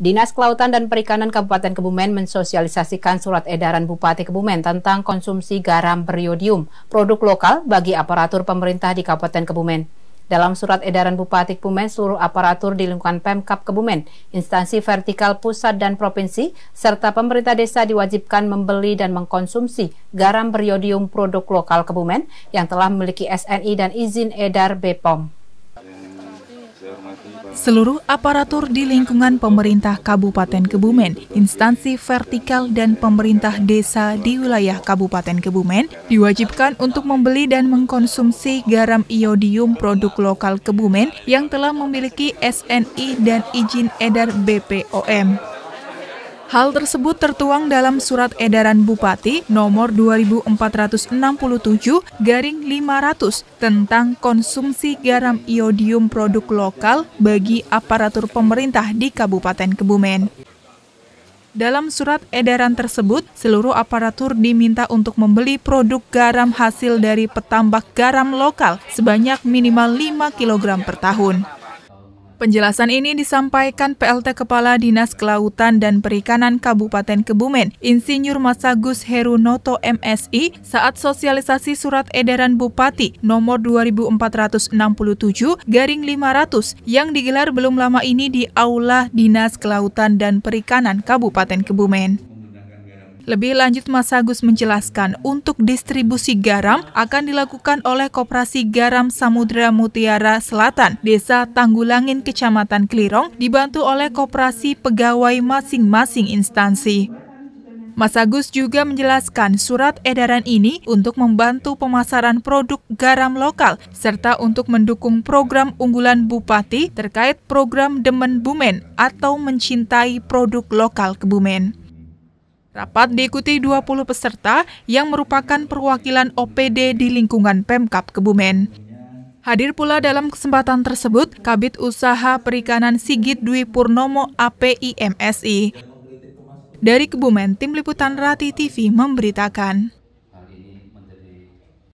Dinas Kelautan dan Perikanan Kabupaten Kebumen mensosialisasikan surat edaran Bupati Kebumen tentang konsumsi garam periodium, produk lokal bagi aparatur pemerintah di Kabupaten Kebumen. Dalam surat edaran Bupati Kebumen, seluruh aparatur di lingkungan Pemkap Kebumen, instansi vertikal pusat dan provinsi, serta pemerintah desa diwajibkan membeli dan mengkonsumsi garam periodium produk lokal Kebumen yang telah memiliki SNI dan izin edar BPOM. Seluruh aparatur di lingkungan pemerintah Kabupaten Kebumen, instansi vertikal dan pemerintah desa di wilayah Kabupaten Kebumen diwajibkan untuk membeli dan mengkonsumsi garam iodium produk lokal Kebumen yang telah memiliki SNI dan izin edar BPOM. Hal tersebut tertuang dalam surat edaran Bupati nomor 2467 garing 500 tentang konsumsi garam iodium produk lokal bagi aparatur pemerintah di Kabupaten Kebumen. Dalam surat edaran tersebut, seluruh aparatur diminta untuk membeli produk garam hasil dari petambak garam lokal sebanyak minimal 5 kg per tahun. Penjelasan ini disampaikan PLT Kepala Dinas Kelautan dan Perikanan Kabupaten Kebumen, Insinyur Masagus Heru Noto MSI, saat sosialisasi Surat Edaran Bupati Nomor 2467 Garing 500 yang digelar belum lama ini di Aula Dinas Kelautan dan Perikanan Kabupaten Kebumen. Lebih lanjut, Mas Agus menjelaskan untuk distribusi garam akan dilakukan oleh Koperasi Garam Samudra Mutiara Selatan, Desa Tanggulangin, Kecamatan Klirong, dibantu oleh Koperasi Pegawai masing-masing instansi. Mas Agus juga menjelaskan surat edaran ini untuk membantu pemasaran produk garam lokal serta untuk mendukung program unggulan Bupati terkait program Demen Bumen atau mencintai produk lokal Kebumen. Rapat diikuti 20 peserta yang merupakan perwakilan OPD di lingkungan Pemkap Kebumen. Hadir pula dalam kesempatan tersebut Kabit Usaha Perikanan Sigit Dwi Purnomo APIMSI. Dari Kebumen, Tim Liputan Rati TV memberitakan.